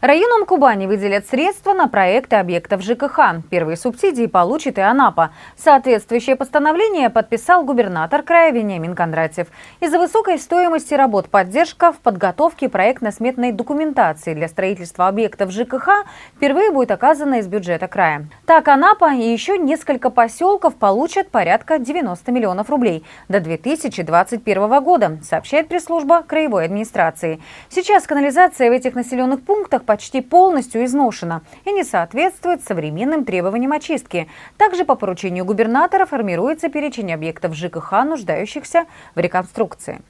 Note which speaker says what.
Speaker 1: Районам Кубани выделят средства на проекты объектов ЖКХ. Первые субсидии получит и Анапа. Соответствующее постановление подписал губернатор края Вениамин Кондратьев. Из-за высокой стоимости работ поддержка в подготовке проектно-сметной документации для строительства объектов ЖКХ впервые будет оказана из бюджета края. Так, Анапа и еще несколько поселков получат порядка 90 миллионов рублей до 2021 года, сообщает пресс-служба краевой администрации. Сейчас канализация в этих населенных пунктах почти полностью изношена и не соответствует современным требованиям очистки. Также по поручению губернатора формируется перечень объектов ЖКХ, нуждающихся в реконструкции.